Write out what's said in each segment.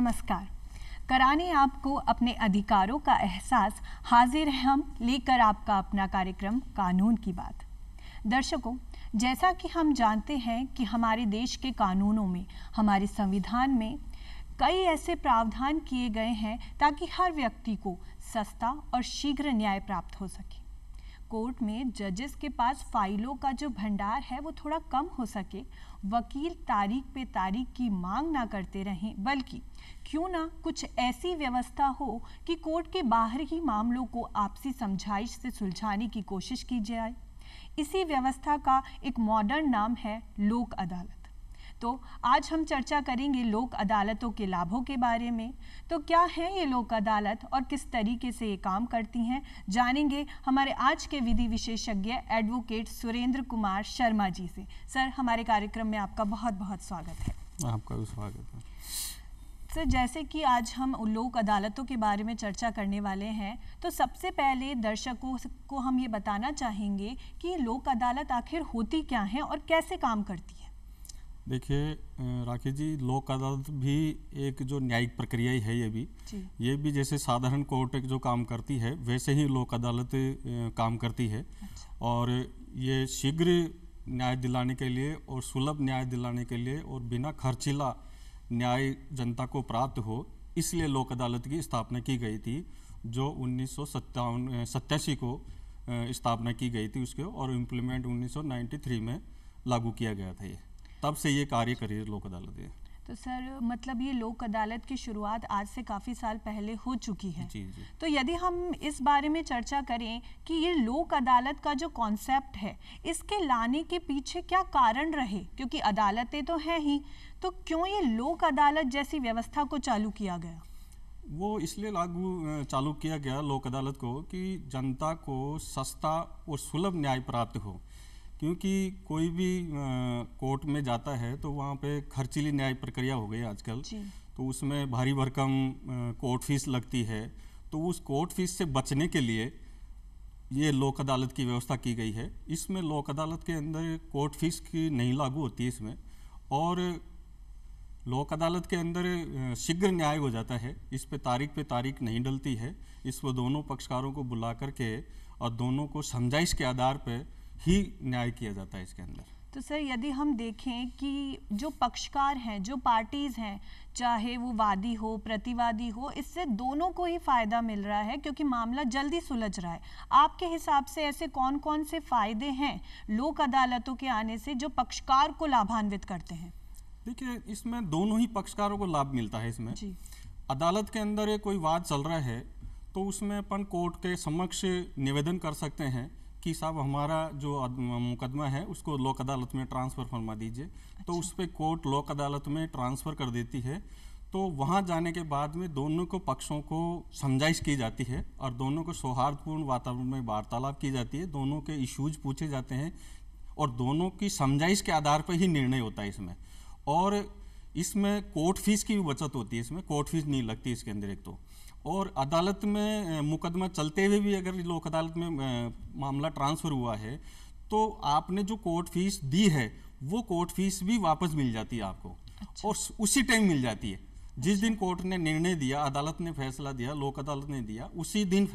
नमस्कार कराने आपको अपने अधिकारों का एहसास हाजिर हम लेकर आपका अपना कार्यक्रम कानून की बात दर्शकों जैसा कि हम जानते हैं कि हमारे देश के कानूनों में हमारे संविधान में कई ऐसे प्रावधान किए गए हैं ताकि हर व्यक्ति को सस्ता और शीघ्र न्याय प्राप्त हो सके कोर्ट में जजेस के पास फाइलों का जो भंडार है वो थोड़ा कम हो सके वकील तारीख पे तारीख की मांग ना करते रहें बल्कि क्यों ना कुछ ऐसी व्यवस्था हो कि कोर्ट के बाहर ही मामलों को आपसी समझाइश से सुलझाने की कोशिश की जाए इसी व्यवस्था का एक मॉडर्न नाम है लोक अदालत तो आज हम चर्चा करेंगे लोक अदालतों के लाभों के बारे में तो क्या है ये लोक अदालत और किस तरीके से ये काम करती हैं जानेंगे हमारे आज के विधि विशेषज्ञ एडवोकेट सुरेंद्र कुमार शर्मा जी से सर हमारे कार्यक्रम में आपका बहुत बहुत स्वागत है आपका भी स्वागत है सर जैसे कि आज हम लोक अदालतों के बारे में चर्चा करने वाले हैं तो सबसे पहले दर्शकों को हम ये बताना चाहेंगे कि लोक अदालत आखिर होती क्या है और कैसे काम करती है देखिए राकेश जी लोक अदालत भी एक जो न्यायिक प्रक्रिया ही है ये भी ये भी जैसे साधारण कोर्ट जो काम करती है वैसे ही लोक अदालत काम करती है अच्छा। और ये शीघ्र न्याय दिलाने के लिए और सुलभ न्याय दिलाने के लिए और बिना खर्चीला न्याय जनता को प्राप्त हो इसलिए लोक अदालत की स्थापना की गई थी जो उन्नीस सौ को स्थापना की गई थी उसके और इम्प्लीमेंट 1993 में लागू किया गया था ये तब से ये कार्य करी लोक अदालत ये तो सर मतलब ये लोक अदालत की शुरुआत आज से काफ़ी साल पहले हो चुकी है जी, जी। तो यदि हम इस बारे में चर्चा करें कि ये लोक अदालत का जो कॉन्सेप्ट है इसके लाने के पीछे क्या कारण रहे क्योंकि अदालतें तो हैं ही तो क्यों ये लोक अदालत जैसी व्यवस्था को चालू किया गया वो इसलिए लागू चालू किया गया लोक अदालत को कि जनता को सस्ता और सुलभ न्याय प्राप्त हो क्योंकि कोई भी कोर्ट में जाता है तो वहाँ पे खर्चीली न्याय प्रक्रिया हो गई आजकल तो उसमें भारी भरकम कोर्ट फीस लगती है तो उस कोर्ट फीस से बचने के लिए ये लोक अदालत की व्यवस्था की गई है इसमें लोक अदालत के अंदर कोर्ट फीस की नहीं लागू होती है इसमें और लोक अदालत के अंदर शीघ्र न्याय हो जाता है इस पे तारीख पे तारीख नहीं डलती है इस पर दोनों पक्षकारों को बुला करके और दोनों को समझाइश के आधार पर ही न्याय किया जाता है इसके अंदर तो सर यदि हम देखें कि जो पक्षकार हैं जो पार्टीज़ हैं चाहे वो वादी हो प्रतिवादी हो इससे दोनों को ही फ़ायदा मिल रहा है क्योंकि मामला जल्दी सुलझ रहा है आपके हिसाब से ऐसे कौन कौन से फ़ायदे हैं लोक अदालतों के आने से जो पक्षकार को लाभान्वित करते हैं देखिए इसमें दोनों ही पक्षकारों को लाभ मिलता है इसमें जी। अदालत के अंदर कोई वाद चल रहा है तो उसमें अपन कोर्ट के समक्ष निवेदन कर सकते हैं कि साहब हमारा जो मुकदमा है उसको लोक अदालत में ट्रांसफ़र फरमा दीजिए तो अच्छा। तो उस पर कोर्ट लोक अदालत में ट्रांसफ़र कर देती है तो वहाँ जाने के बाद में दोनों को पक्षों को समझाइश की जाती है और दोनों को सौहार्दपूर्ण वातावरण में वार्तालाप की जाती है दोनों के इश्यूज पूछे जाते हैं और दोनों की समझाइश के आधार पर ही निर्णय होता है इसमें और इसमें कोर्ट फीस की भी बचत होती है इसमें कोर्ट फीस नहीं लगती इसके अंदर एक तो और अदालत में मुकदमा चलते हुए भी अगर लोक अदालत में मामला ट्रांसफ़र हुआ है तो आपने जो कोर्ट फीस दी है वो कोर्ट फीस भी वापस मिल जाती है आपको अच्छा। और उसी टाइम मिल जाती है जिस दिन कोर्ट ने निर्णय दिया अदालत ने फैसला दिया लोक अदालत ने दिया उसी दिन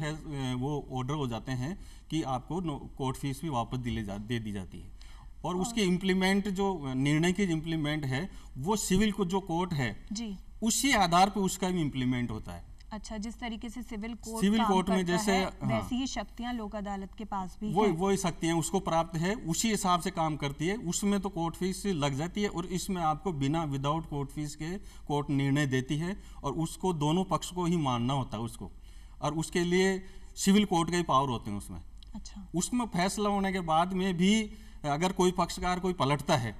वो ऑर्डर हो जाते हैं कि आपको कोर्ट फीस भी वापस जा दे दी जाती है और हाँ। उसके इम्प्लीमेंट जो निर्णय की इम्प्लीमेंट है वो सिविल को जो कोर्ट है जी उसी आधार पर उसका भी इम्प्लीमेंट होता है अच्छा जिस तरीके से सिविल कोर्ट सिविल कोर्ट में जैसे हाँ, वैसी ही शक्तियां लोक अदालत के पास भी वो वो ही शक्तियां उसको प्राप्त है उसी हिसाब से काम करती है उसमें तो कोर्ट फीस लग जाती है और इसमें आपको बिना विदाउट कोर्ट फीस के कोर्ट निर्णय देती है और उसको दोनों पक्ष को ही मानना होता है उसको और उसके लिए सिविल कोर्ट के पावर होते हैं उसमें अच्छा उसमें फैसला होने के बाद में भी अगर कोई पक्षकार कोई पलटता है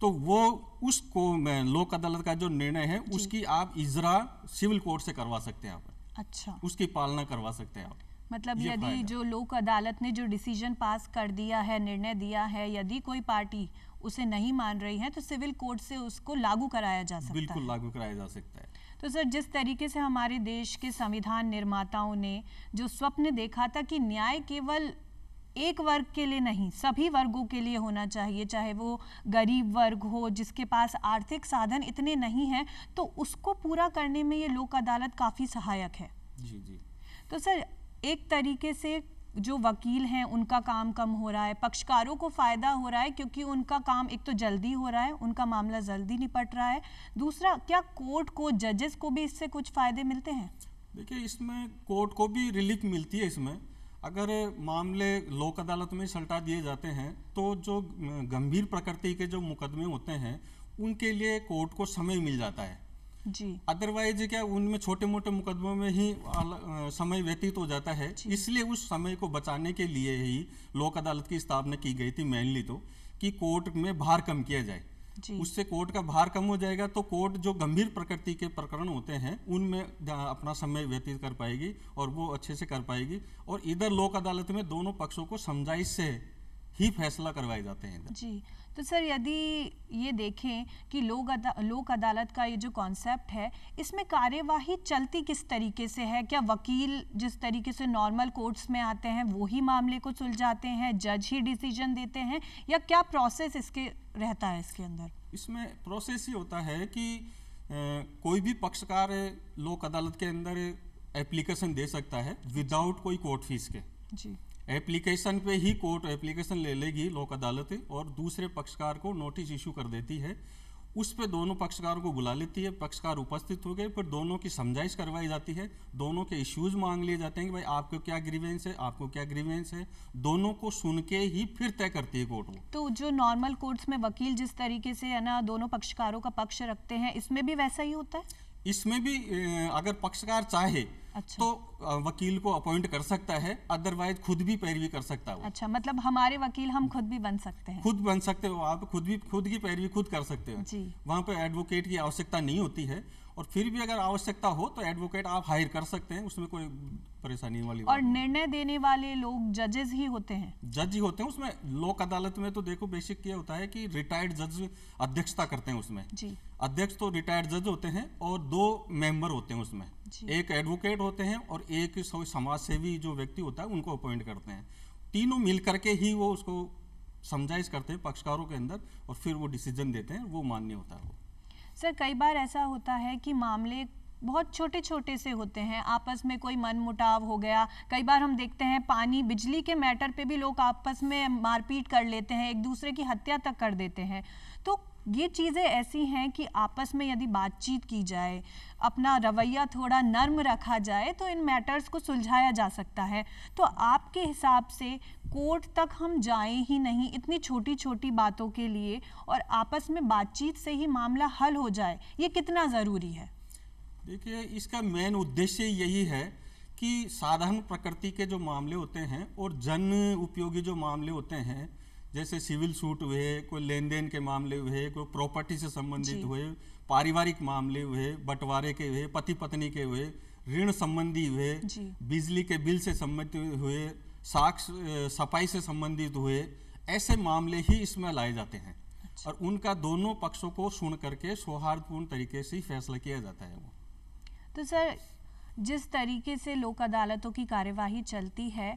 तो वो उसको लोक अदालत का जो निर्णय है उसकी आप इजरा सिविल कोर्ट से करवा सकते हैं आप अच्छा उसकी पालना करवा सकते हैं आप मतलब यदि जो लोक अदालत ने जो डिसीजन पास कर दिया है निर्णय दिया है यदि कोई पार्टी उसे नहीं मान रही है तो सिविल कोर्ट से उसको लागू कराया जा सकता बिल्कुल है बिल्कुल लागू कराया जा सकता है तो सर जिस तरीके से हमारे देश के संविधान निर्माताओं ने जो स्वप्न देखा था कि न्याय केवल एक वर्ग के लिए नहीं सभी वर्गों के लिए होना चाहिए चाहे वो गरीब वर्ग हो जिसके पास आर्थिक साधन इतने नहीं हैं तो उसको पूरा करने में ये लोक अदालत काफ़ी सहायक है जी जी तो सर एक तरीके से जो वकील हैं उनका काम कम हो रहा है पक्षकारों को फ़ायदा हो रहा है क्योंकि उनका काम एक तो जल्दी हो रहा है उनका मामला जल्दी निपट रहा है दूसरा क्या कोर्ट को जजेस को भी इससे कुछ फ़ायदे मिलते हैं देखिए इसमें कोर्ट को भी रिलीफ मिलती है इसमें अगर मामले लोक अदालत में सलटा दिए जाते हैं तो जो गंभीर प्रकृति के जो मुकदमे होते हैं उनके लिए कोर्ट को समय मिल जाता है जी अदरवाइज क्या उनमें छोटे मोटे मुकदमों में ही समय व्यतीत हो जाता है इसलिए उस समय को बचाने के लिए ही लोक अदालत की स्थापना की गई थी मेनली तो कि कोर्ट में भार कम किया जाए उससे कोर्ट का भार कम हो जाएगा तो कोर्ट जो गंभीर प्रकृति के प्रकरण होते हैं उनमें अपना समय व्यतीत कर पाएगी और वो अच्छे से कर पाएगी और इधर लोक अदालत में दोनों पक्षों को समझाइश से ही फैसला करवाए जाते हैं जी तो सर यदि ये देखें कि लोक अदा, लोक अदालत का ये जो कॉन्सेप्ट है इसमें कार्यवाही चलती किस तरीके से है क्या वकील जिस तरीके से नॉर्मल कोर्ट्स में आते हैं वो ही मामले को सुलझाते हैं जज ही डिसीजन देते हैं या क्या प्रोसेस इसके रहता है इसके अंदर इसमें प्रोसेस ये होता है कि आ, कोई भी पक्षकार लोक अदालत के अंदर एप्लीकेशन दे सकता है विदाउट कोई कोर्ट फीस के जी एप्लीकेशन पे ही कोर्ट एप्लीकेशन ले लेगी लोक अदालत और दूसरे पक्षकार को नोटिस इशू कर देती है उस पर दोनों पक्षकारों को बुला लेती है पक्षकार उपस्थित हो गए फिर दोनों की समझाइश करवाई जाती है दोनों के इश्यूज मांग लिए जाते हैं कि भाई आपको क्या ग्रीवेंस है आपको क्या ग्रीवेंस है दोनों को सुन के ही फिर तय करती है कोर्ट वो तो जो नॉर्मल कोर्ट्स में वकील जिस तरीके से है ना दोनों पक्षकारों का पक्ष रखते हैं इसमें भी वैसा ही होता है इसमें भी अगर पक्षकार चाहे अच्छा। तो वकील को अपॉइंट कर सकता है अदरवाइज खुद भी पैरवी कर सकता है अच्छा मतलब हमारे वकील हम खुद भी बन सकते हैं खुद बन सकते हो आप खुद भी खुद की पैरवी खुद कर सकते हो वहाँ पे एडवोकेट की आवश्यकता नहीं होती है और फिर भी अगर आवश्यकता हो तो एडवोकेट आप हायर कर सकते हैं उसमें कोई परेशानी वाली और निर्णय देने वाले लोग जजेस ही होते हैं जज ही होते हैं उसमें लोक अदालत में तो देखो बेसिक ये होता है कि रिटायर्ड जज अध्यक्षता करते हैं उसमें जी अध्यक्ष तो रिटायर्ड जज होते हैं और दो मेंबर होते हैं उसमें एक एडवोकेट होते हैं और एक समाज सेवी जो व्यक्ति होता है उनको अपॉइंट करते हैं तीनों मिल करके ही वो उसको समझाइश करते हैं पक्षकारों के अंदर और फिर वो डिसीजन देते हैं वो मान्य होता है वो सर कई बार ऐसा होता है कि मामले बहुत छोटे छोटे से होते हैं आपस में कोई मन मुटाव हो गया कई बार हम देखते हैं पानी बिजली के मैटर पे भी लोग आपस में मारपीट कर लेते हैं एक दूसरे की हत्या तक कर देते हैं तो ये चीज़ें ऐसी हैं कि आपस में यदि बातचीत की जाए अपना रवैया थोड़ा नर्म रखा जाए तो इन मैटर्स को सुलझाया जा सकता है तो आपके हिसाब से कोर्ट तक हम जाए ही नहीं इतनी छोटी छोटी बातों के लिए और आपस में बातचीत से ही मामला हल हो जाए ये कितना ज़रूरी है देखिए इसका मेन उद्देश्य यही है कि साधारण प्रकृति के जो मामले होते हैं और जन उपयोगी जो मामले होते हैं जैसे सिविल सूट हुए कोई लेन देन के मामले हुए कोई प्रॉपर्टी से संबंधित हुए पारिवारिक मामले हुए बंटवारे के हुए पति पत्नी के हुए ऋण संबंधी हुए बिजली के बिल से संबंधित हुए साक्ष सफाई से संबंधित हुए ऐसे मामले ही इसमें लाए जाते हैं अच्छा। और उनका दोनों पक्षों को सुन करके सौहार्दपूर्ण तरीके से फैसला किया जाता है वो तो सर जिस तरीके से लोक अदालतों की कार्यवाही चलती है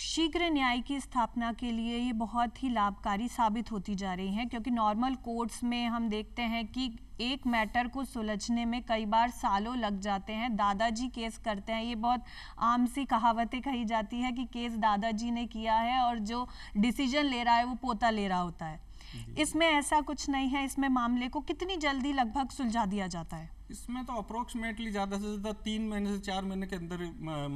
शीघ्र न्याय की स्थापना के लिए ये बहुत ही लाभकारी साबित होती जा रही हैं क्योंकि नॉर्मल कोर्ट्स में हम देखते हैं कि एक मैटर को सुलझने में कई बार सालों लग जाते हैं दादाजी केस करते हैं ये बहुत आम सी कहावतें कही जाती है कि केस दादाजी ने किया है और जो डिसीजन ले रहा है वो पोता ले रहा होता है इसमें ऐसा कुछ नहीं है इसमें मामले को कितनी जल्दी लगभग सुलझा दिया जाता है इसमें तो अप्रोक्सीमेटली ज़्यादा से ज़्यादा तीन महीने से चार महीने के अंदर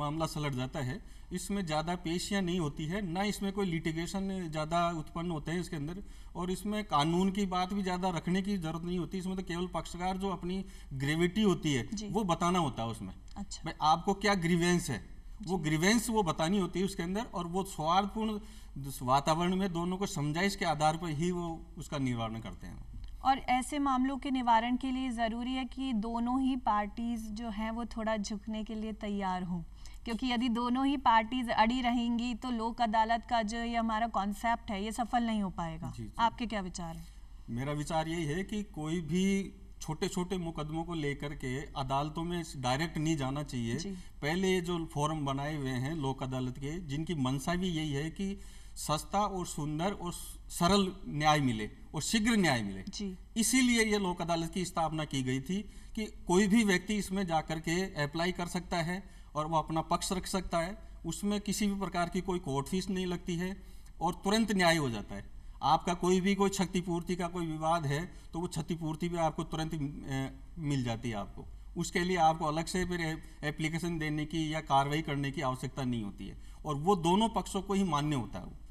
मामला सलट जाता है इसमें ज़्यादा पेशियाँ नहीं होती है ना इसमें कोई लिटिगेशन ज़्यादा उत्पन्न होते हैं इसके अंदर और इसमें कानून की बात भी ज़्यादा रखने की जरूरत नहीं होती इसमें तो केवल पक्षकार जो अपनी ग्रेविटी होती है वो बताना होता है उसमें अच्छा। भाई आपको क्या ग्रीवेंस है वो ग्रीवेंस वो बतानी होती है उसके अंदर और वो स्वार्थपूर्ण वातावरण में दोनों को समझाइश के आधार पर ही वो उसका निवारण करते हैं और ऐसे मामलों के निवारण के लिए ज़रूरी है कि दोनों ही पार्टीज़ जो हैं वो थोड़ा झुकने के लिए तैयार हों क्योंकि यदि दोनों ही पार्टीज अड़ी रहेंगी तो लोक अदालत का जो ये हमारा कॉन्सेप्ट है ये सफल नहीं हो पाएगा जी, जी। आपके क्या विचार है मेरा विचार यही है कि कोई भी छोटे छोटे मुकदमों को लेकर के अदालतों में डायरेक्ट नहीं जाना चाहिए पहले जो फॉरम बनाए हुए हैं लोक अदालत के जिनकी मंशा भी यही है कि सस्ता और सुंदर और सरल न्याय मिले और शीघ्र न्याय मिले इसीलिए ये लोक अदालत की स्थापना की गई थी कि कोई भी व्यक्ति इसमें जाकर के अप्लाई कर सकता है और वो अपना पक्ष रख सकता है उसमें किसी भी प्रकार की कोई कोर्ट फीस नहीं लगती है और तुरंत न्याय हो जाता है आपका कोई भी कोई क्षतिपूर्ति का कोई विवाद है तो वो क्षतिपूर्ति भी आपको तुरंत मिल जाती है आपको उसके लिए आपको अलग से फिर एप्लीकेशन देने की या कार्रवाई करने की आवश्यकता नहीं होती है और वो दोनों पक्षों को ही मान्य होता है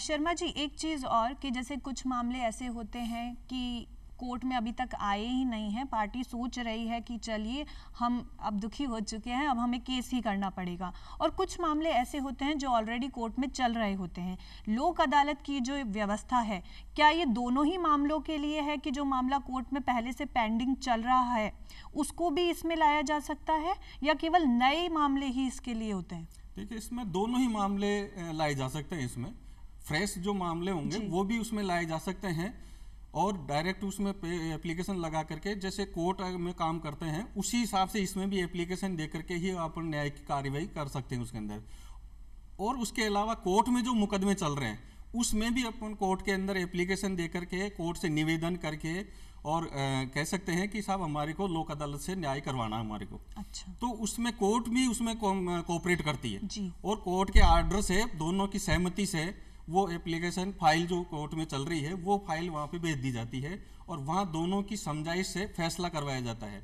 शर्मा जी एक चीज़ और कि जैसे कुछ मामले ऐसे होते हैं कि कोर्ट में अभी तक आए ही नहीं हैं पार्टी सोच रही है कि चलिए हम अब दुखी हो चुके हैं अब हमें केस ही करना पड़ेगा और कुछ मामले ऐसे होते हैं जो ऑलरेडी कोर्ट में चल रहे होते हैं लोक अदालत की जो व्यवस्था है क्या ये दोनों ही मामलों के लिए है कि जो मामला कोर्ट में पहले से पेंडिंग चल रहा है उसको भी इसमें लाया जा सकता है या केवल नए मामले ही इसके लिए होते हैं देखिए इसमें दोनों ही मामले लाए जा सकते हैं इसमें फ्रेश जो मामले होंगे वो भी उसमें लाए जा सकते हैं और डायरेक्ट उसमें एप्लीकेशन लगा करके जैसे कोर्ट में काम करते हैं उसी हिसाब से इसमें भी एप्लीकेशन दे करके ही आप न्याय की कार्यवाही कर सकते हैं उसके अंदर और उसके अलावा कोर्ट में जो मुकदमे चल रहे हैं उसमें भी अपन कोर्ट के अंदर एप्लीकेशन दे करके कोर्ट से निवेदन करके और आ, कह सकते हैं कि साहब हमारे को लोक अदालत से न्याय करवाना है हमारे को अच्छा तो उसमें कोर्ट भी उसमें कॉपरेट करती है और कोर्ट के आर्डर से दोनों की सहमति से वो एप्लीकेशन फाइल जो कोर्ट में चल रही है वो फाइल वहाँ पे भेज दी जाती है और वहाँ दोनों की समझाइश से फैसला करवाया जाता है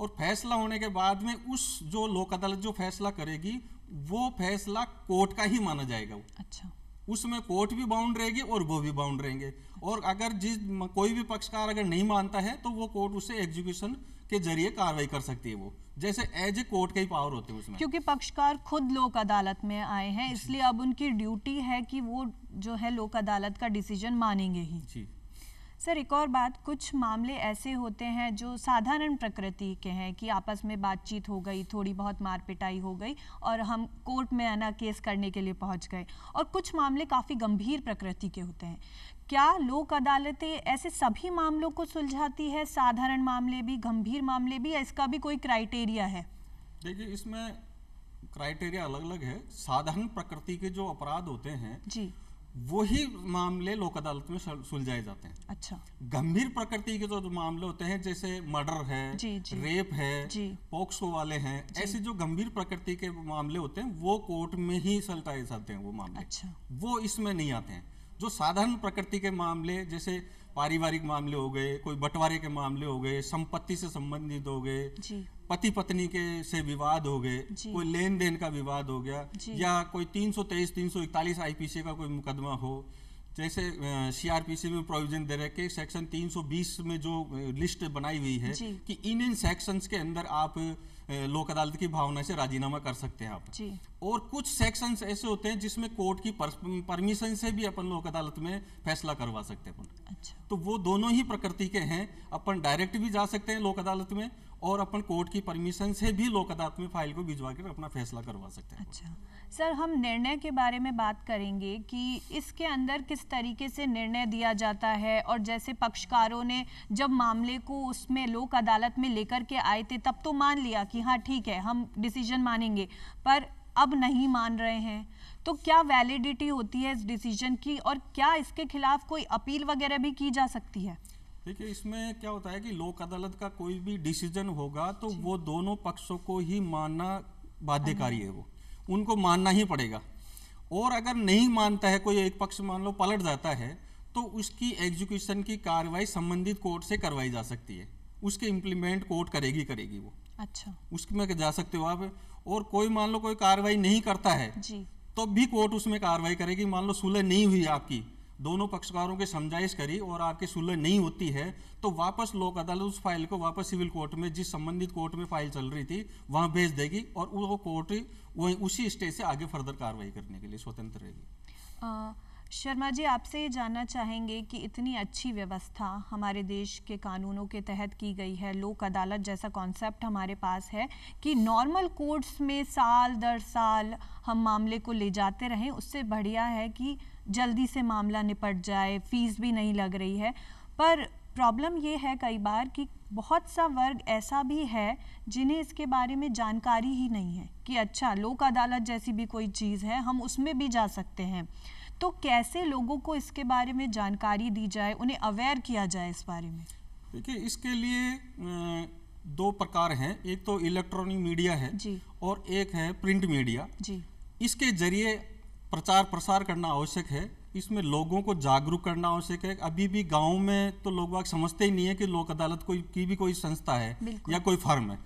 और फैसला होने के बाद में उस जो लोक अदालत जो फैसला करेगी वो फैसला कोर्ट का ही माना जाएगा अच्छा उसमें कोर्ट भी बाउंड रहेगी और वो भी बाउंड रहेंगे और अगर जिस कोई भी पक्षकार अगर नहीं मानता है तो वो कोर्ट उसे एग्जीक्यूशन के जरिए कार्रवाई कर सकती है वो जैसे एज ए कोर्ट के ही पावर होते हैं उसमें क्योंकि पक्षकार खुद लोक अदालत में आए हैं इसलिए अब उनकी ड्यूटी है कि वो जो है लोक अदालत का डिसीजन मानेंगे ही जी सर एक और बात कुछ मामले ऐसे होते हैं जो साधारण प्रकृति के हैं कि आपस में बातचीत हो गई थोड़ी बहुत मार पिटाई हो गई और हम कोर्ट में आना केस करने के लिए पहुंच गए और कुछ मामले काफ़ी गंभीर प्रकृति के होते हैं क्या लोक अदालतें ऐसे सभी मामलों को सुलझाती है साधारण मामले भी गंभीर मामले भी इसका भी कोई क्राइटेरिया है देखिए इसमें क्राइटेरिया अलग अलग है साधारण प्रकृति के जो अपराध होते हैं जी वही मामले लोक अदालत में सुलझाए जाते हैं अच्छा गंभीर प्रकृति के जो मामले होते हैं जैसे मर्डर है जी, जी, रेप है जी, पोक्सो वाले हैं ऐसे जो गंभीर प्रकृति के मामले होते हैं वो कोर्ट में ही सुलटाए जाते हैं वो मामले अच्छा वो इसमें नहीं आते हैं जो साधारण प्रकृति के मामले जैसे पारिवारिक मामले हो गए कोई बंटवारे के मामले हो गए संपत्ति से संबंधित हो गए पति पत्नी के से विवाद हो गए कोई लेन देन का विवाद हो गया या कोई 323 341 आईपीसी का कोई मुकदमा हो जैसे सीआरपीसी में प्रोविजन दे रखे सेक्शन 320 में जो लिस्ट बनाई हुई है कि इन इन सेक्शंस के अंदर आप लोक अदालत की भावना से राजीनामा कर सकते हैं आप जी। और कुछ सेक्शन ऐसे होते हैं जिसमें कोर्ट की परमिशन से भी अपन लोक अदालत में फैसला करवा सकते हैं अपन अच्छा। तो वो दोनों ही प्रकृति के हैं अपन डायरेक्ट भी जा सकते हैं लोक अदालत में और अपन कोर्ट की परमिशन से भी लोक अदालत में फाइल को भिजवा कर अपना फैसला करवा सकते हैं अच्छा सर हम निर्णय के बारे में बात करेंगे कि इसके अंदर किस तरीके से निर्णय दिया जाता है और जैसे पक्षकारों ने जब मामले को उसमें लोक अदालत में लेकर के आए थे तब तो मान लिया कि हाँ ठीक है हम डिसीजन मानेंगे पर अब नहीं मान रहे हैं तो क्या वैलिडिटी होती है इस डिसीजन की और क्या इसके खिलाफ कोई अपील वगैरह भी की जा सकती है ठीक है इसमें क्या होता है कि लोक अदालत का कोई भी डिसीजन होगा तो वो दोनों पक्षों को ही मानना बाध्यकारी है हाँ। वो उनको मानना ही पड़ेगा और अगर नहीं मानता है कोई एक पक्ष मान लो पलट जाता है तो उसकी एग्जीक्यूशन की कार्रवाई संबंधित कोर्ट से करवाई जा सकती है उसके इम्प्लीमेंट कोर्ट करेगी करेगी वो अच्छा उसमें जा सकते हो आप और कोई मान लो कोई कार्रवाई नहीं करता है जी तो भी कोर्ट उसमें कार्रवाई करेगी मान लो सुलह नहीं हुई आपकी दोनों पक्षकारों की समझाइश करी और आपकी सुलह नहीं होती है तो वापस लोक अदालत उस फाइल को वापस सिविल कोर्ट में जिस संबंधित कोर्ट में फाइल चल रही थी वहां भेज देगी और वो कोर्ट वही उसी स्टेज से आगे फर्दर कार्रवाई करने के लिए स्वतंत्र रहेगी शर्मा जी आपसे ये जानना चाहेंगे कि इतनी अच्छी व्यवस्था हमारे देश के कानूनों के तहत की गई है लोक अदालत जैसा कॉन्सेप्ट हमारे पास है कि नॉर्मल कोर्ट्स में साल दर साल हम मामले को ले जाते रहें उससे बढ़िया है कि जल्दी से मामला निपट जाए फीस भी नहीं लग रही है पर प्रॉब्लम ये है कई बार कि बहुत सा वर्ग ऐसा भी है जिन्हें इसके बारे में जानकारी ही नहीं है कि अच्छा लोक अदालत जैसी भी कोई चीज़ है हम उसमें भी जा सकते हैं तो कैसे लोगों को इसके बारे में जानकारी दी जाए उन्हें अवेयर किया जाए इस बारे में देखिए इसके लिए दो प्रकार हैं एक तो इलेक्ट्रॉनिक मीडिया है जी और एक है प्रिंट मीडिया जी इसके जरिए प्रचार प्रसार करना आवश्यक है इसमें लोगों को जागरूक करना आवश्यक है अभी भी गाँव में तो लोग वाग समझते ही नहीं है कि लोक अदालत कोई की भी कोई संस्था है या कोई फर्म है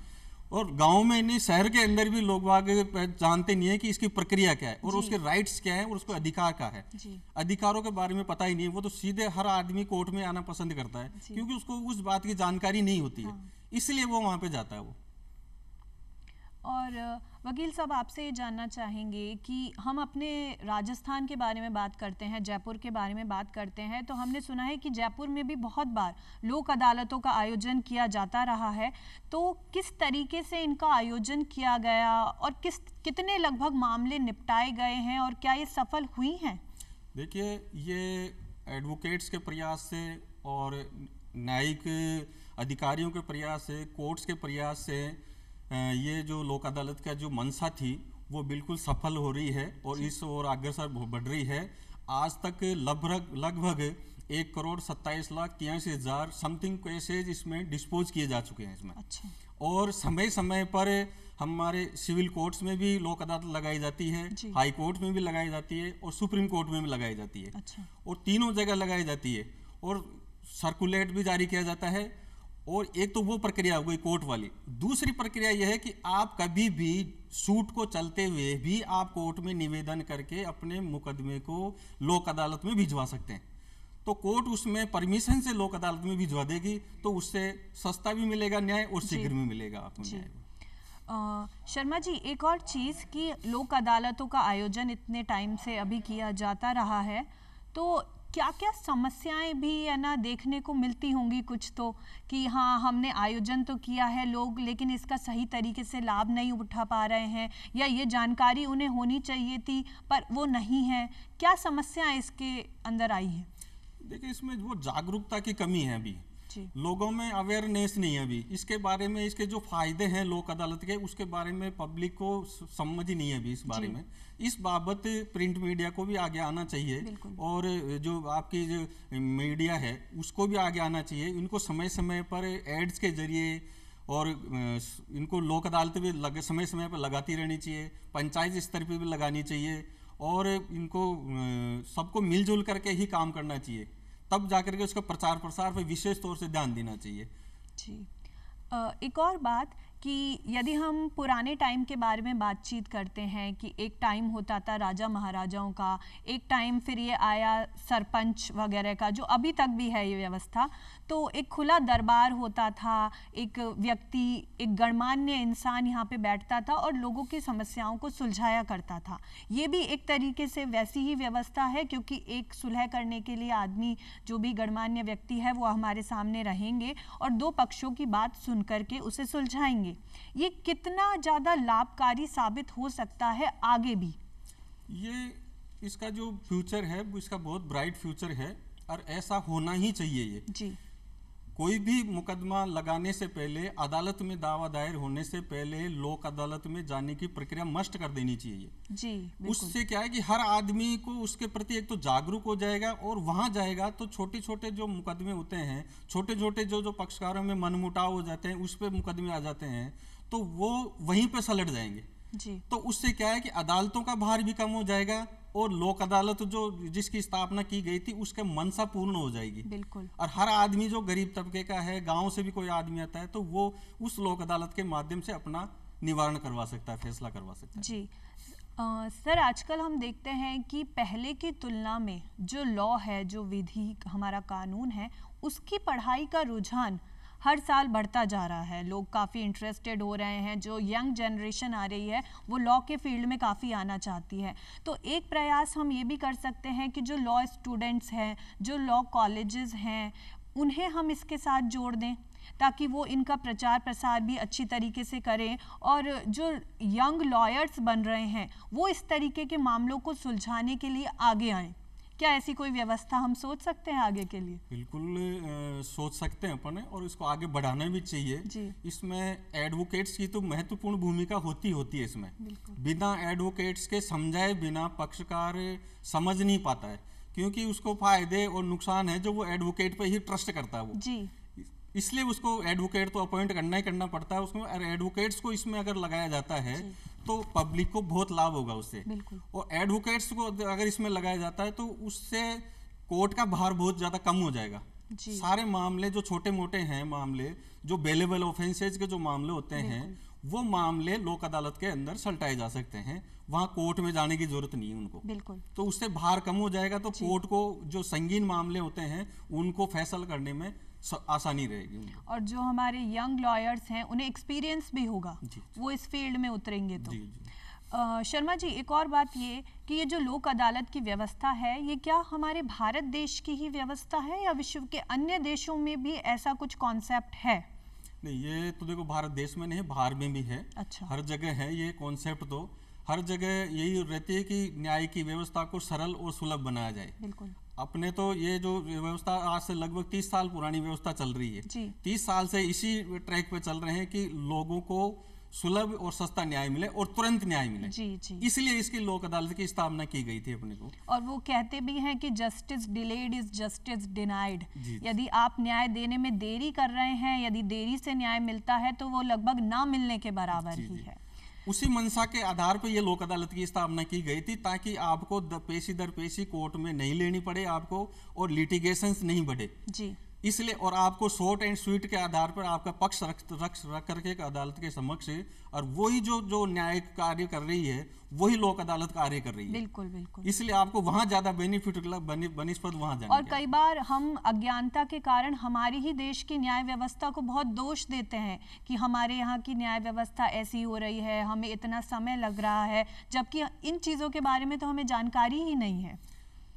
और गांव में नहीं शहर के अंदर भी लोग आगे जानते नहीं है कि इसकी प्रक्रिया क्या है और उसके राइट्स क्या है और उसके अधिकार क्या है अधिकारों के बारे में पता ही नहीं है वो तो सीधे हर आदमी कोर्ट में आना पसंद करता है क्योंकि उसको उस बात की जानकारी नहीं होती है हाँ। इसलिए वो वहाँ पे जाता है वो और वकील साहब आपसे ये जानना चाहेंगे कि हम अपने राजस्थान के बारे में बात करते हैं जयपुर के बारे में बात करते हैं तो हमने सुना है कि जयपुर में भी बहुत बार लोक अदालतों का आयोजन किया जाता रहा है तो किस तरीके से इनका आयोजन किया गया और किस कितने लगभग मामले निपटाए गए हैं और क्या ये सफल हुई हैं देखिए ये एडवोकेट्स के प्रयास से और न्यायिक अधिकारियों के प्रयास से कोर्ट्स के प्रयास से ये जो लोक अदालत का जो मंशा थी वो बिल्कुल सफल हो रही है और इस ओर अग्रसर बढ़ रही है आज तक लगभग लगभग एक करोड़ सत्ताईस लाख तिरासी हजार समथिंग केसेज इसमें डिस्पोज किए जा चुके हैं इसमें अच्छा। और समय समय पर हमारे सिविल कोर्ट्स में भी लोक अदालत लगाई जाती है हाई कोर्ट में भी लगाई जाती है और सुप्रीम कोर्ट में भी लगाई जाती है अच्छा। और तीनों जगह लगाई जाती है और सर्कुलेट भी जारी किया जाता है और एक तो वो प्रक्रिया हो गई कोर्ट वाली दूसरी प्रक्रिया यह है कि आप कभी भी सूट को चलते हुए भी आप कोर्ट में निवेदन करके अपने मुकदमे को लोक अदालत में भिजवा सकते हैं तो कोर्ट उसमें परमिशन से लोक अदालत में भिजवा देगी तो उससे सस्ता भी मिलेगा न्याय और शीघ्र भी मिलेगा आपको न्याय शर्मा जी एक और चीज़ कि लोक अदालतों का आयोजन इतने टाइम से अभी किया जाता रहा है तो क्या क्या समस्याएं भी है ना देखने को मिलती होंगी कुछ तो कि हाँ हमने आयोजन तो किया है लोग लेकिन इसका सही तरीके से लाभ नहीं उठा पा रहे हैं या ये जानकारी उन्हें होनी चाहिए थी पर वो नहीं है क्या समस्याएं इसके अंदर आई हैं देखिए इसमें वो जागरूकता की कमी है अभी लोगों में अवेयरनेस नहीं है अभी इसके बारे में इसके जो फायदे हैं लोक अदालत के उसके बारे में पब्लिक को समझ ही नहीं है अभी इस बारे में इस बाबत प्रिंट मीडिया को भी आगे आना चाहिए और जो आपकी जो मीडिया है उसको भी आगे आना चाहिए इनको समय समय पर एड्स के जरिए और इनको लोक अदालत भी समय समय पर लगाती रहनी चाहिए पंचायत स्तर पर भी लगानी चाहिए और इनको सबको मिलजुल करके ही काम करना चाहिए तब जाकर के उसका प्रचार प्रसार पर विशेष तौर से ध्यान देना चाहिए जी एक और बात कि यदि हम पुराने टाइम के बारे में बातचीत करते हैं कि एक टाइम होता था राजा महाराजाओं का एक टाइम फिर ये आया सरपंच वगैरह का जो अभी तक भी है ये व्यवस्था तो एक खुला दरबार होता था एक व्यक्ति एक गणमान्य इंसान यहाँ पे बैठता था और लोगों की समस्याओं को सुलझाया करता था ये भी एक तरीके से वैसी ही व्यवस्था है क्योंकि एक सुलह करने के लिए आदमी जो भी गणमान्य व्यक्ति है वो हमारे सामने रहेंगे और दो पक्षों की बात सुन करके उसे सुलझाएंगे करेंगे ये कितना ज़्यादा लाभकारी साबित हो सकता है आगे भी ये इसका जो फ्यूचर है इसका बहुत ब्राइट फ्यूचर है और ऐसा होना ही चाहिए ये जी कोई भी मुकदमा लगाने से पहले अदालत में दावा दायर होने से पहले लोक अदालत में जाने की प्रक्रिया मस्ट कर देनी चाहिए जी उससे क्या है कि हर आदमी को उसके प्रति एक तो जागरूक हो जाएगा और वहां जाएगा तो छोटे छोटे जो मुकदमे होते हैं छोटे छोटे जो जो पक्षकारों में मनमुटाव हो जाते हैं उस पर मुकदमे आ जाते हैं तो वो वहीं पर सलट जाएंगे जी तो उससे क्या है कि अदालतों का भार भी कम हो जाएगा और लोक अदालत जो जिसकी स्थापना की गई थी उसके मनसा पूर्ण हो जाएगी बिल्कुल और हर आदमी जो गरीब तबके का है गांव से भी कोई आदमी आता है तो वो उस लोक अदालत के माध्यम से अपना निवारण करवा सकता है फैसला करवा सकता है जी आ, सर आजकल हम देखते हैं कि पहले की तुलना में जो लॉ है जो विधि हमारा कानून है उसकी पढ़ाई का रुझान हर साल बढ़ता जा रहा है लोग काफ़ी इंटरेस्टेड हो रहे हैं जो यंग जनरेशन आ रही है वो लॉ के फील्ड में काफ़ी आना चाहती है तो एक प्रयास हम ये भी कर सकते हैं कि जो लॉ स्टूडेंट्स हैं जो लॉ कॉलेजेस हैं उन्हें हम इसके साथ जोड़ दें ताकि वो इनका प्रचार प्रसार भी अच्छी तरीके से करें और जो यंग लॉयर्स बन रहे हैं वो इस तरीके के मामलों को सुलझाने के लिए आगे आएँ क्या ऐसी कोई व्यवस्था हम सोच सकते हैं आगे के लिए बिल्कुल आ, सोच सकते हैं अपन और इसको आगे बढ़ाना भी चाहिए इसमें एडवोकेट्स की तो महत्वपूर्ण भूमिका होती होती है इसमें बिना एडवोकेट्स के समझाए बिना पक्षकार समझ नहीं पाता है क्योंकि उसको फायदे और नुकसान है जो वो एडवोकेट पे ही ट्रस्ट करता है वो जी इसलिए उसको एडवोकेट तो अपॉइंट करना ही करना पड़ता है उसमें एडवोकेट्स को इसमें अगर लगाया जाता है तो पब्लिक को बहुत लाभ होगा उससे और एडवोकेट्स को अगर इसमें लगाया जाता है तो उससे कोर्ट का भार बहुत ज़्यादा कम हो जाएगा सारे मामले जो छोटे मोटे हैं मामले जो बेलेबल ऑफेंसेज के जो मामले होते हैं वो मामले लोक अदालत के अंदर सल्टाए जा सकते हैं वहाँ कोर्ट में जाने की जरूरत नहीं है उनको बिल्कुल तो उससे भार कम हो जाएगा तो कोर्ट को जो संगीन मामले होते हैं उनको फैसला करने में आसानी रहेगी और जो हमारे यंग लॉयर्स हैं उन्हें एक्सपीरियंस भी होगा वो इस फील्ड में उतरेंगे तो जी, जी. आ, शर्मा जी एक और बात ये कि ये जो लोक अदालत की व्यवस्था है ये क्या हमारे भारत देश की ही व्यवस्था है या विश्व के अन्य देशों में भी ऐसा कुछ कॉन्सेप्ट है नहीं ये तो देखो भारत देश में नहीं बाहर में भी है अच्छा हर जगह है ये कॉन्सेप्ट तो हर जगह यही रहती है कि न्याय की व्यवस्था को सरल और सुलभ बनाया जाए बिल्कुल अपने तो ये जो व्यवस्था आज से लगभग तीस साल पुरानी व्यवस्था चल रही है तीस साल से इसी ट्रैक पे चल रहे हैं कि लोगों को सुलभ और सस्ता न्याय मिले और तुरंत न्याय मिले जी जी इसलिए इसकी लोक अदालत की स्थापना की गई थी अपने को और वो कहते भी हैं कि justice delayed is justice denied यदि आप न्याय देने में देरी कर रहे हैं यदि देरी से न्याय मिलता है तो वो लगभग ना मिलने के बराबर जी, ही जी. है उसी मंशा के आधार पर यह लोक अदालत की स्थापना की गई थी ताकि आपको पेशी दर पेशी कोर्ट में नहीं लेनी पड़े आपको और लिटिगेशन नहीं बढ़े जी इसलिए और आपको शॉर्ट एंड स्वीट के आधार पर आपका पक्ष रख रख रख करके अदालत के समक्ष और वही जो जो न्यायिक कार्य कर रही है वही लोक अदालत कार्य कर रही है बिल्कुल बिल्कुल इसलिए आपको वहाँ ज्यादा बेनिफिट बनिस्पत वहाँ जाना और कई बार हम अज्ञानता के कारण हमारी ही देश की न्याय व्यवस्था को बहुत दोष देते हैं कि हमारे यहाँ की न्याय व्यवस्था ऐसी हो रही है हमें इतना समय लग रहा है जबकि इन चीज़ों के बारे में तो हमें जानकारी ही नहीं है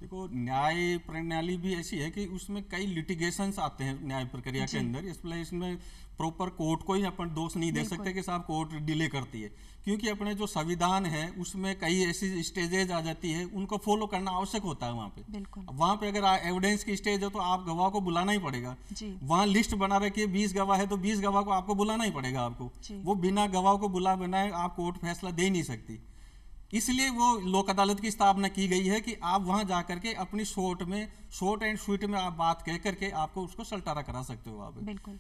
देखो न्याय प्रणाली भी ऐसी है कि उसमें कई लिटिगेशंस आते हैं न्याय प्रक्रिया के अंदर इसलिए इसमें प्रॉपर कोर्ट को ही अपन दोष नहीं दे सकते कि साहब कोर्ट डिले करती है क्योंकि अपने जो संविधान है उसमें कई ऐसी स्टेजेज आ जाती है उनको फॉलो करना आवश्यक होता है वहाँ पे वहाँ पे अगर एविडेंस की स्टेज हो तो आप गवाह को बुलाना ही पड़ेगा वहाँ लिस्ट बना रखिए बीस गवाह है तो बीस गवाह को आपको बुलाना ही पड़ेगा आपको वो बिना गवाह को बुला बनाए आप कोर्ट फैसला दे नहीं सकती इसलिए वो लोक अदालत की स्थापना की गई है कि आप वहाँ जा करके अपनी शॉर्ट में शॉर्ट एंड स्वीट में आप बात कह करके आपको उसको सल्टारा करा सकते हो आप बिल्कुल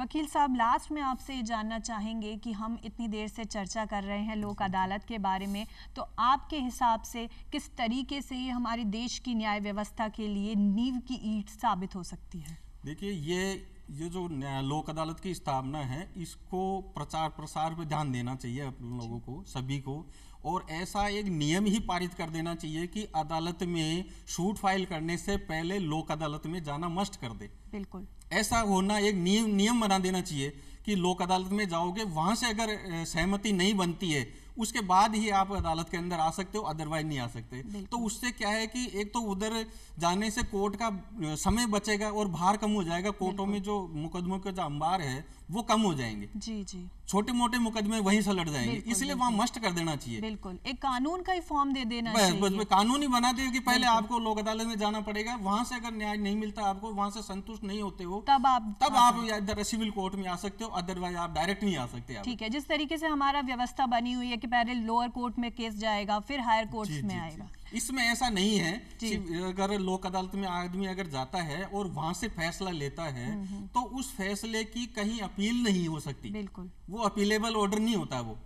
वकील साहब लास्ट में आपसे ये जानना चाहेंगे कि हम इतनी देर से चर्चा कर रहे हैं लोक अदालत के बारे में तो आपके हिसाब से किस तरीके से ये हमारे देश की न्याय व्यवस्था के लिए नींव की ईट साबित हो सकती है देखिए ये ये जो लोक अदालत की स्थापना है इसको प्रचार प्रसार पर ध्यान देना चाहिए अपने लोगों को सभी को और ऐसा एक नियम ही पारित कर देना चाहिए कि अदालत में शूट फाइल करने से पहले लोक अदालत में जाना मस्ट कर दे बिल्कुल ऐसा होना एक नियम नियम बना देना चाहिए कि लोक अदालत में जाओगे वहां से अगर सहमति नहीं बनती है उसके बाद ही आप अदालत के अंदर आ सकते हो अदरवाइज नहीं आ सकते तो उससे क्या है कि एक तो उधर जाने से कोर्ट का समय बचेगा और भार कम हो जाएगा कोर्टों में जो मुकदमों का जो अंबार है वो कम हो जाएंगे जी जी छोटे मोटे मुकदमे वहीं से लड़ जाएंगे इसलिए वहाँ मस्ट कर देना चाहिए बिल्कुल एक कानून का ही फॉर्म दे देना बस बस कानून ही बना दे कि पहले आपको लोक अदालत में जाना पड़ेगा वहाँ से अगर न्याय नहीं मिलता आपको वहाँ से संतुष्ट नहीं होते हो तब आप तब आप सिविल कोर्ट में आ सकते हो अदरवाइज आप डायरेक्ट नहीं आ सकते ठीक है जिस तरीके से हमारा व्यवस्था बनी हुई है की पहले लोअर कोर्ट में केस जाएगा फिर हायर कोर्ट में आएगा इसमें ऐसा नहीं है कि अगर लोक अदालत में आदमी अगर जाता है और वहां से फैसला लेता है हम्म, हम्म। तो उस फैसले की कहीं अपील नहीं हो सकती बिल्कुल वो अपीलेबल ऑर्डर नहीं होता वो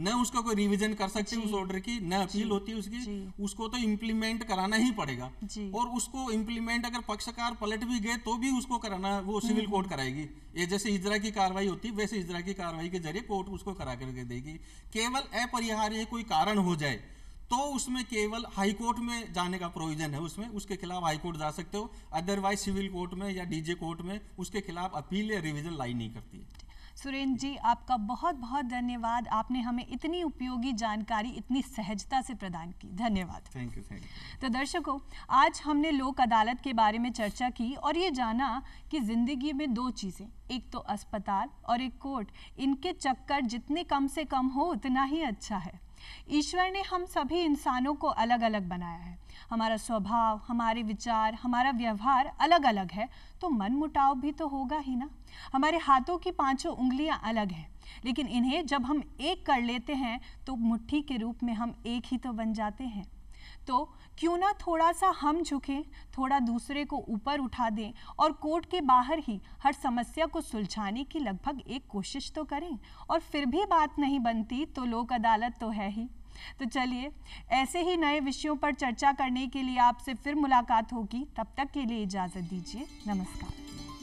न उसका कोई रिवीजन कर सकते उस ऑर्डर की न अपील होती उसकी उसको तो इम्प्लीमेंट कराना ही पड़ेगा और उसको इम्प्लीमेंट अगर पक्षकार पलट भी गए तो भी उसको कराना वो सिविल हम्म, कोर्ट कराएगी ये जैसे इजरा की कार्रवाई होती वैसे इजरा की कार्रवाई के जरिए कोर्ट उसको करा करके देगी केवल अपरिहार्य कोई कारण हो जाए तो उसमें केवल हाई कोर्ट में जाने का प्रोविजन है उसमें उसके खिलाफ हाई कोर्ट जा सकते हो अदरवाइज सिविल कोर्ट में या डीजे कोर्ट में उसके खिलाफ अपील या रिविजन लाई नहीं करती है सुरेंद्र जी आपका बहुत बहुत धन्यवाद आपने हमें इतनी उपयोगी जानकारी इतनी सहजता से प्रदान की धन्यवाद थैंक यू थैंक यू तो दर्शकों आज हमने लोक अदालत के बारे में चर्चा की और ये जाना कि ज़िंदगी में दो चीज़ें एक तो अस्पताल और एक कोर्ट इनके चक्कर जितने कम से कम हो उतना ही अच्छा है ईश्वर ने हम सभी इंसानों को अलग अलग बनाया है हमारा स्वभाव हमारे विचार हमारा व्यवहार अलग अलग है तो मन मुटाव भी तो होगा ही ना हमारे हाथों की पांचों उंगलियां अलग हैं लेकिन इन्हें जब हम एक कर लेते हैं तो मुट्ठी के रूप में हम एक ही तो बन जाते हैं तो क्यों ना थोड़ा सा हम झुकें थोड़ा दूसरे को ऊपर उठा दें और कोर्ट के बाहर ही हर समस्या को सुलझाने की लगभग एक कोशिश तो करें और फिर भी बात नहीं बनती तो लोक अदालत तो है ही तो चलिए ऐसे ही नए विषयों पर चर्चा करने के लिए आपसे फिर मुलाकात होगी तब तक के लिए इजाज़त दीजिए नमस्कार